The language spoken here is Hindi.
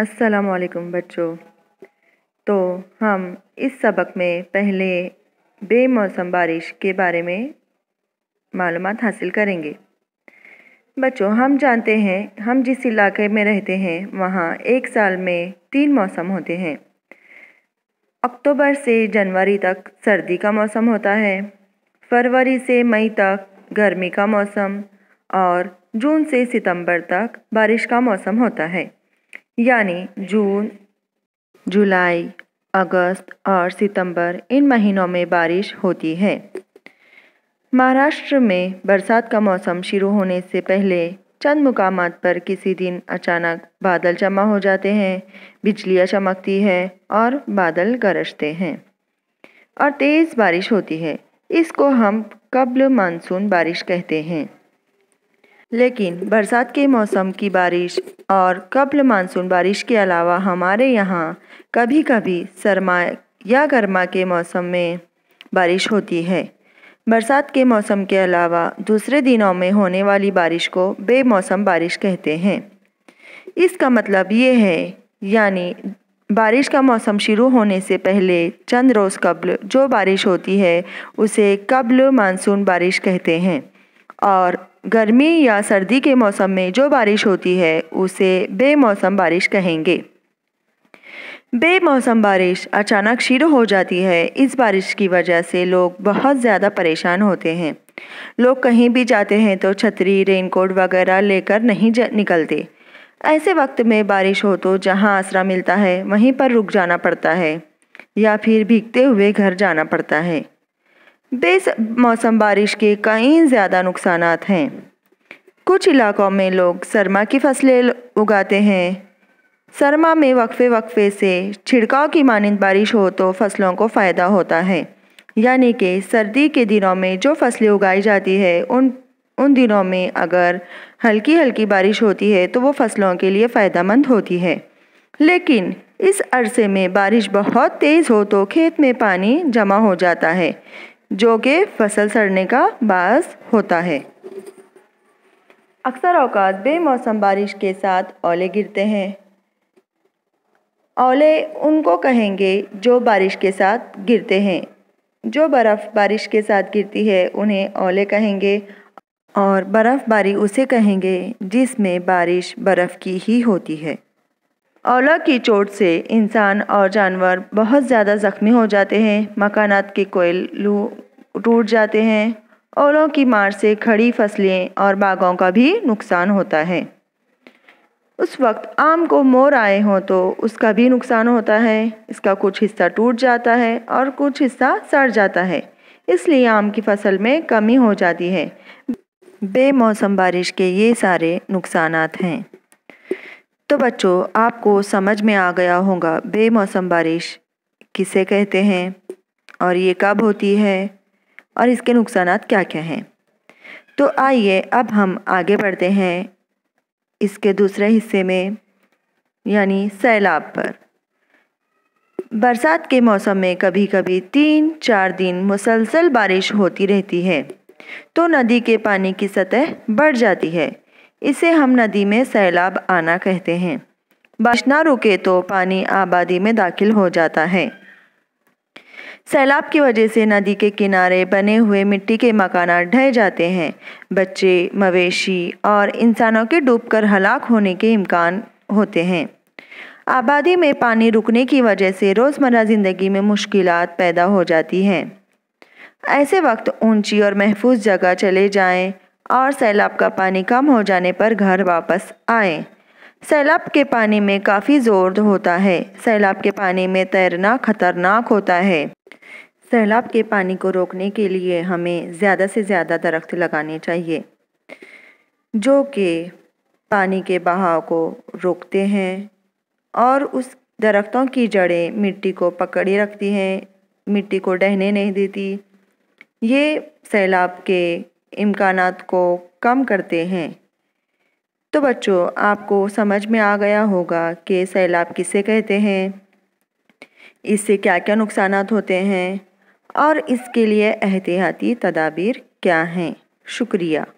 अस्सलाम वालेकुम बच्चों तो हम इस सबक में पहले बेमौसम बारिश के बारे में मालूम हासिल करेंगे बच्चों हम जानते हैं हम जिस इलाके में रहते हैं वहाँ एक साल में तीन मौसम होते हैं अक्टूबर से जनवरी तक सर्दी का मौसम होता है फरवरी से मई तक गर्मी का मौसम और जून से सितंबर तक बारिश का मौसम होता है यानी जून जुलाई अगस्त और सितंबर इन महीनों में बारिश होती है महाराष्ट्र में बरसात का मौसम शुरू होने से पहले चंद मुकाम पर किसी दिन अचानक बादल जमा हो जाते हैं बिजलियाँ चमकती है और बादल गरजते हैं और तेज़ बारिश होती है इसको हम कब्ल मानसून बारिश कहते हैं लेकिन बरसात के मौसम की बारिश और कब्ल मानसून बारिश के अलावा हमारे यहाँ कभी कभी सरमा या गर्मा के मौसम में बारिश होती है बरसात के मौसम के अलावा दूसरे दिनों में होने वाली बारिश को बेमौसम बारिश कहते हैं इसका मतलब ये है यानी बारिश का मौसम शुरू होने से पहले चंद रोज़ कब्ल जो बारिश होती है उसे कब्ल मानसून बारिश कहते हैं और गर्मी या सर्दी के मौसम में जो बारिश होती है उसे बेमौसम बारिश कहेंगे बेमौसम बारिश अचानक शुरू हो जाती है इस बारिश की वजह से लोग बहुत ज़्यादा परेशान होते हैं लोग कहीं भी जाते हैं तो छतरी रेनकोट वगैरह लेकर नहीं निकलते ऐसे वक्त में बारिश हो तो जहाँ आसरा मिलता है वहीं पर रुक जाना पड़ता है या फिर भीगते हुए घर जाना पड़ता है बेस मौसम बारिश के कई ज़्यादा नुकसान हैं कुछ इलाकों में लोग सरमा की फसलें उगाते हैं सरमा में वक्फे वक्फे से छिड़काव की मानंद बारिश हो तो फसलों को फ़ायदा होता है यानी कि सर्दी के दिनों में जो फसलें उगाई जाती है उन उन दिनों में अगर हल्की हल्की बारिश होती है तो वो फसलों के लिए फ़ायदेमंद होती है लेकिन इस अरसे में बारिश बहुत तेज़ हो तो खेत में पानी जमा हो जाता है जो कि फसल सड़ने का बास होता है अक्सर अवकात बेमौसम बारिश के साथ ओले गिरते हैं ओले उनको कहेंगे जो बारिश के साथ गिरते हैं जो बर्फ़ बारिश के साथ गिरती है उन्हें ओले कहेंगे और बर्फ़बारी उसे कहेंगे जिसमें बारिश बर्फ़ की ही होती है औला की चोट से इंसान और जानवर बहुत ज़्यादा ज़ख्मी हो जाते हैं मकानात के कोयल लू टूट जाते हैं ओलों की मार से खड़ी फसलें और बागों का भी नुकसान होता है उस वक्त आम को मोर आए हों तो उसका भी नुकसान होता है इसका कुछ हिस्सा टूट जाता है और कुछ हिस्सा सड़ जाता है इसलिए आम की फसल में कमी हो जाती है बेमौसम बारिश के ये सारे नुकसान हैं तो बच्चों आपको समझ में आ गया होगा बेमौसम बारिश किसे कहते हैं और ये कब होती है और इसके नुकसान क्या क्या हैं तो आइए अब हम आगे बढ़ते हैं इसके दूसरे हिस्से में यानी सैलाब पर बरसात के मौसम में कभी कभी तीन चार दिन मुसलसल बारिश होती रहती है तो नदी के पानी की सतह बढ़ जाती है इसे हम नदी में सैलाब आना कहते हैं बारिश ना रुके तो पानी आबादी में दाखिल हो जाता है सैलाब की वजह से नदी के किनारे बने हुए मिट्टी के मकाना ढह जाते हैं बच्चे मवेशी और इंसानों के डूबकर हलाक होने के इम्कान होते हैं आबादी में पानी रुकने की वजह से रोज़मर्रा ज़िंदगी में मुश्किल पैदा हो जाती हैं ऐसे वक्त ऊंची और महफूज जगह चले जाएं और सैलाब का पानी कम हो जाने पर घर वापस आए सैलाब के पानी में काफ़ी जोर होता है सैलाब के पानी में तैरना खतरनाक होता है सैलाब के पानी को रोकने के लिए हमें ज़्यादा से ज़्यादा दरख्त लगाने चाहिए जो कि पानी के बहाव को रोकते हैं और उस दरख्तों की जड़ें मिट्टी को पकड़े रखती हैं मिट्टी को डहने नहीं देती ये सैलाब के इम्कान को कम करते हैं तो बच्चों आपको समझ में आ गया होगा कि सैलाब किसे कहते हैं इससे क्या क्या नुकसान होते हैं और इसके लिए एहतियाती तदाबीर क्या हैं शुक्रिया